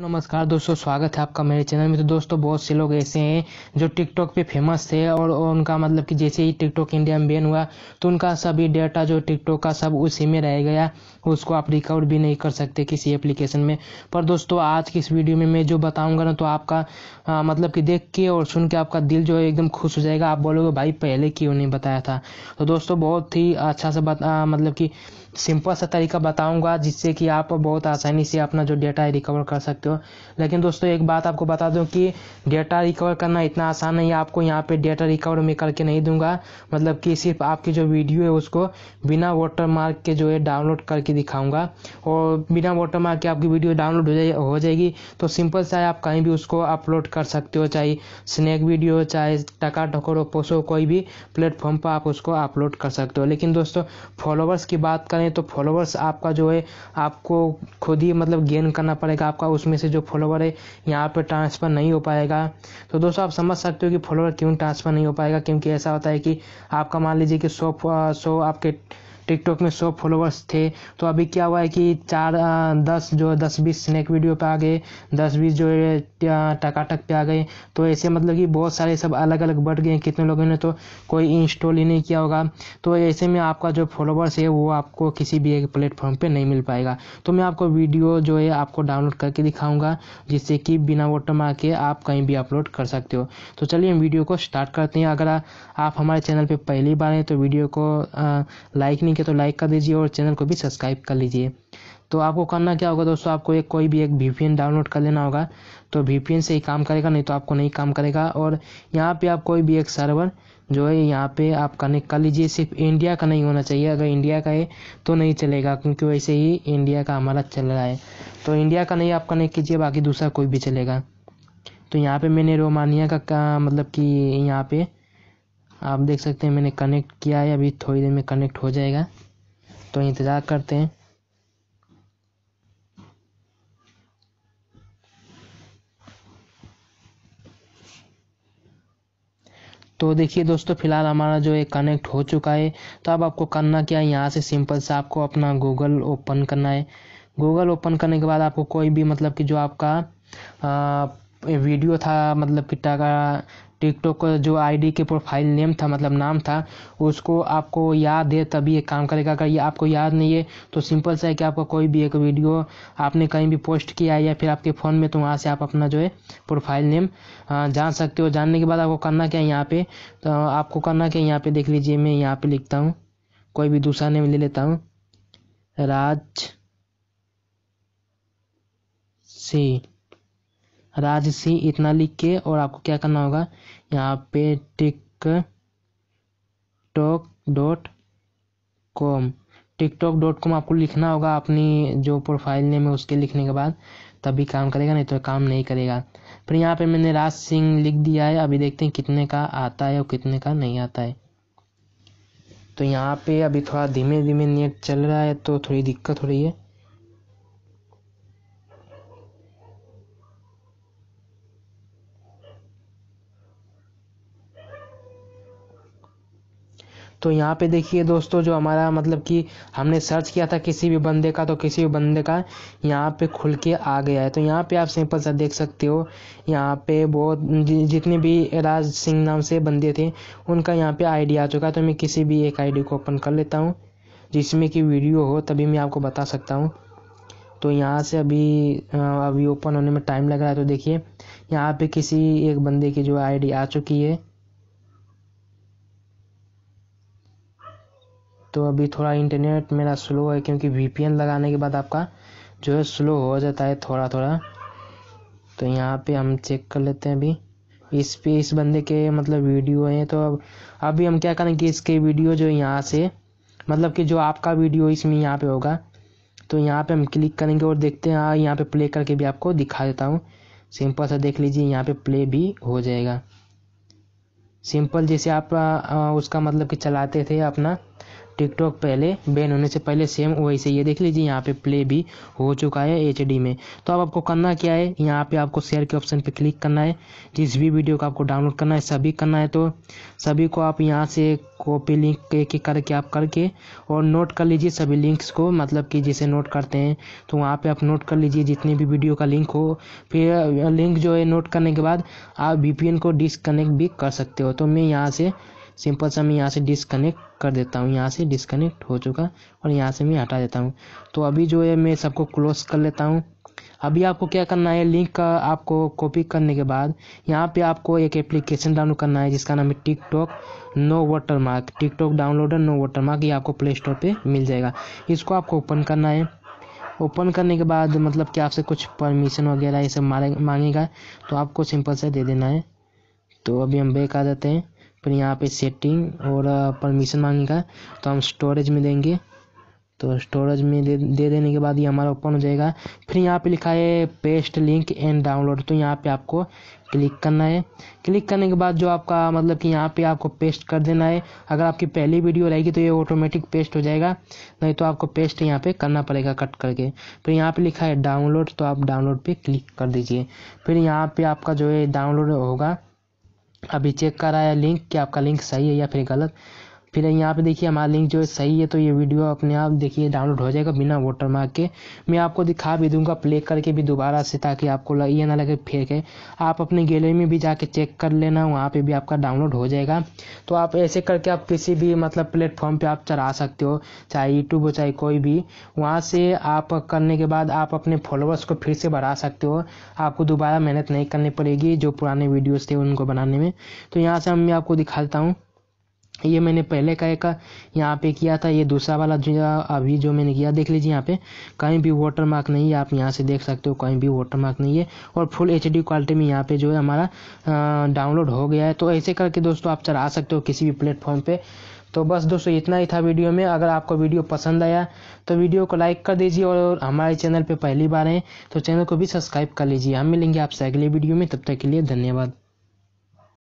नमस्कार दोस्तों स्वागत है आपका मेरे चैनल में तो दोस्तों बहुत से लोग ऐसे हैं जो टिकटॉक पे फेमस थे और उनका मतलब कि जैसे ही टिकटॉक इंडिया में बैन हुआ तो उनका सभी डेटा जो टिकटॉक का सब उसी में रह गया उसको आप रिकवर भी नहीं कर सकते किसी एप्लीकेशन में पर दोस्तों आज की इस वीडियो में मैं जो बताऊँगा ना तो आपका आ, मतलब कि देख के और सुन के आपका दिल जो है एकदम खुश हो जाएगा आप बोलोगे भाई पहले क्यों नहीं बताया था तो दोस्तों बहुत ही अच्छा से बता मतलब कि सिंपल सा तरीका बताऊंगा जिससे कि आप बहुत आसानी से अपना जो डेटा है रिकवर कर सकते हो लेकिन दोस्तों एक बात आपको बता दूं कि डेटा रिकवर करना इतना आसान नहीं है आपको यहाँ पे डेटा रिकवर में करके नहीं दूंगा मतलब कि सिर्फ आपकी जो वीडियो है उसको बिना वोटर मार्क के जो है डाउनलोड करके दिखाऊँगा और बिना वोटर मार्क के आपकी वीडियो डाउनलोड हो जाए हो जाएगी तो सिंपल सा है आप कहीं भी उसको अपलोड कर सकते हो चाहे स्नैक वीडियो चाहे टका टकोरो पोसो कोई भी प्लेटफॉर्म पर आप उसको अपलोड कर सकते हो लेकिन दोस्तों फॉलोवर्स की बात करें हैं तो फॉलोवर्स आपका जो है आपको खुद ही मतलब गेन करना पड़ेगा आपका उसमें से जो फॉलोवर है यहाँ पर ट्रांसफ़र नहीं हो पाएगा तो दोस्तों आप समझ सकते हो कि फॉलोवर क्यों ट्रांसफ़र नहीं हो पाएगा क्योंकि ऐसा होता है कि आपका मान लीजिए कि सौ सौ आपके टिकटॉक में सौ फॉलोअर्स थे तो अभी क्या हुआ है कि चार दस जो दस बीस स्नैक वीडियो पे आ गए दस बीस जो है टकाटक पे आ गए तो ऐसे मतलब कि बहुत सारे सब अलग अलग बढ़ गए कितने लोगों ने तो कोई इंस्टॉल ही नहीं किया होगा तो ऐसे में आपका जो फॉलोवर्स है वो आपको किसी भी एक प्लेटफॉर्म पर नहीं मिल पाएगा तो मैं आपको वीडियो जो है आपको डाउनलोड करके दिखाऊँगा जिससे कि बिना वोटर मार के आप कहीं भी अपलोड कर सकते हो तो चलिए हम वीडियो को स्टार्ट करते हैं अगर आप हमारे चैनल पर पहली बार हैं तो वीडियो को लाइक नहीं लिंक है तो लाइक कर दीजिए और चैनल को भी सब्सक्राइब कर लीजिए तो आपको करना क्या होगा दोस्तों आपको एक कोई भी एक वी डाउनलोड कर लेना होगा तो वी से ही काम करेगा नहीं तो आपको नहीं काम करेगा और यहाँ पे आप कोई भी एक सर्वर जो है यहाँ पे आप कनेक्ट कर लीजिए सिर्फ इंडिया का नहीं होना चाहिए अगर इंडिया का है तो नहीं चलेगा क्योंकि वैसे ही इंडिया का हमारा चल रहा है तो इंडिया का नहीं आप कनेक्ट कीजिए बाकी दूसरा कोई भी चलेगा तो यहाँ पे मैंने रोमानिया का, का मतलब कि यहाँ पे आप देख सकते हैं मैंने कनेक्ट किया है अभी थोड़ी देर में कनेक्ट हो जाएगा तो इंतज़ार करते हैं तो देखिए दोस्तों फिलहाल हमारा जो है कनेक्ट हो चुका है तो अब आपको करना क्या है यहाँ से सिंपल से आपको अपना गूगल ओपन करना है गूगल ओपन करने के बाद आपको कोई भी मतलब कि जो आपका आ, वीडियो था मतलब कि टाका टिकटॉक का जो आईडी के प्रोफाइल नेम था मतलब नाम था उसको आपको याद है तभी ये काम करेगा अगर ये आपको याद नहीं है तो सिंपल सा है कि आपका कोई भी एक वीडियो आपने कहीं भी पोस्ट किया है या फिर आपके फ़ोन में तो वहाँ से आप अपना जो है प्रोफाइल नेम जान सकते हो जानने के बाद आपको करना क्या है यहाँ पर तो आपको करना क्या है यहाँ पर देख लीजिए मैं यहाँ पर लिखता हूँ कोई भी दूसरा नेम ले लेता हूँ राज सी राज सिंह इतना लिख के और आपको क्या करना होगा यहाँ पे TikTok dot com TikTok dot com आपको लिखना होगा अपनी जो प्रोफाइल नेम है उसके लिखने के बाद तभी काम करेगा नहीं तो काम नहीं करेगा फिर यहाँ पे मैंने राज सिंह लिख दिया है अभी देखते हैं कितने का आता है और कितने का नहीं आता है तो यहाँ पे अभी थोड़ा धीमे धीमे नेट चल रहा है तो थोड़ी दिक्कत हो रही है तो यहाँ पे देखिए दोस्तों जो हमारा मतलब कि हमने सर्च किया था किसी भी बंदे का तो किसी भी बंदे का यहाँ पे खुल के आ गया है तो यहाँ पे आप सिंपल सा देख सकते हो यहाँ पे बहुत जितने भी राज सिंह नाम से बंदे थे उनका यहाँ पे आईडी आ चुका तो मैं किसी भी एक आईडी को ओपन कर लेता हूँ जिसमें कि वीडियो हो तभी मैं आपको बता सकता हूँ तो यहाँ से अभी अभी ओपन होने में टाइम लग रहा है तो देखिए यहाँ पे किसी एक बंदे की जो आईडी आ चुकी है तो अभी थोड़ा इंटरनेट मेरा स्लो है क्योंकि वी लगाने के बाद आपका जो है स्लो हो जाता है थोड़ा थोड़ा तो यहाँ पे हम चेक कर लेते हैं अभी इस पे इस बंदे के मतलब वीडियो हैं तो अब अभी हम क्या करेंगे इसके वीडियो जो यहाँ से मतलब कि जो आपका वीडियो इसमें यहाँ पे होगा तो यहाँ पे हम क्लिक करेंगे और देखते हैं हाँ यहाँ पे प्ले करके भी आपको दिखा देता हूँ सिंपल सा देख लीजिए यहाँ पे प्ले भी हो जाएगा सिंपल जैसे आप आ, उसका मतलब कि चलाते थे अपना टिकटॉक पहले बैन होने से पहले सेम वैसे ही है देख लीजिए यहाँ पे प्ले भी हो चुका है एच में तो अब आपको करना क्या है यहाँ पे आपको शेयर के ऑप्शन पे क्लिक करना है जिस भी वीडियो को आपको डाउनलोड करना है सभी करना है तो सभी को आप यहाँ से कॉपी लिंक एक एक करके आप करके और नोट कर लीजिए सभी लिंक्स को मतलब कि जिसे नोट करते हैं तो वहाँ पर आप नोट कर लीजिए जितनी भी वीडियो का लिंक हो फिर लिंक जो है नोट करने के बाद आप वी को डिसकनेक्ट भी कर सकते हो तो मैं यहाँ से सिंपल सा मैं यहाँ से डिसकनेक्ट कर देता हूँ यहाँ से डिसकनेक्ट हो चुका और यहाँ से मैं हटा देता हूँ तो अभी जो है मैं सबको क्लोज कर लेता हूँ अभी आपको क्या करना है लिंक का आपको कॉपी करने के बाद यहाँ पे आपको एक एप्लीकेशन डाउनलोड करना है जिसका नाम है TikTok no watermark TikTok downloader no watermark ये आपको प्ले स्टोर पर मिल जाएगा इसको आपको ओपन करना है ओपन करने के बाद मतलब कि आपसे कुछ परमिशन वगैरह ये सब मांगेगा तो आपको सिंपल से दे देना है तो अभी हम बैक आ जाते हैं फिर यहाँ पे सेटिंग और परमिशन मांगेगा तो हम स्टोरेज में देंगे तो स्टोरेज में दे, दे देने के बाद ये हमारा ओपन हो जाएगा फिर यहाँ पे लिखा है पेस्ट लिंक एंड डाउनलोड तो यहाँ पे आपको क्लिक करना है क्लिक करने के बाद जो आपका मतलब कि यहाँ पे आपको पेस्ट कर देना है अगर आपकी पहली वीडियो रहेगी तो ये ऑटोमेटिक पेस्ट हो जाएगा नहीं तो आपको पेस्ट यहाँ पे करना पड़ेगा कट करके फिर तो यहाँ पे लिखा है डाउनलोड तो आप डाउनलोड पे क्लिक कर दीजिए फिर यहाँ पे आपका जो है डाउनलोड होगा अभी चेक कराया लिंक कि आपका लिंक सही है या फिर गलत फिर यहाँ पे देखिए हमारा लिंक जो है सही है तो ये वीडियो अपने आप देखिए डाउनलोड हो जाएगा बिना वोटर मार्क के मैं आपको दिखा भी दूंगा प्ले करके भी दोबारा से ताकि आपको ये ना लगे फेक है आप अपने गैलरी में भी जाके चेक कर लेना वहाँ पर भी आपका डाउनलोड हो जाएगा तो आप ऐसे करके आप किसी भी मतलब प्लेटफॉर्म पर आप चला सकते हो चाहे यूट्यूब हो चाहे कोई भी वहाँ से आप करने के बाद आप अपने फॉलोअर्स को फिर से बढ़ा सकते हो आपको दोबारा मेहनत नहीं करनी पड़ेगी जो पुराने वीडियोज़ थे उनको बनाने में तो यहाँ से हम मैं आपको दिखाता हूँ ये मैंने पहले का एक यहाँ पे किया था ये दूसरा वाला जो अभी जो मैंने किया देख लीजिए यहाँ पे कहीं भी वाटर मार्क नहीं है आप यहाँ से देख सकते हो कहीं भी वाटर मार्क नहीं है और फुल एच क्वालिटी में यहाँ पे जो है हमारा डाउनलोड हो गया है तो ऐसे करके दोस्तों आप चला सकते हो किसी भी प्लेटफॉर्म पर तो बस दोस्तों इतना ही था वीडियो में अगर आपको वीडियो पसंद आया तो वीडियो को लाइक कर दीजिए और हमारे चैनल पर पहली बार हैं तो चैनल को भी सब्सक्राइब कर लीजिए हम मिलेंगे आपसे अगले वीडियो में तब तक के लिए धन्यवाद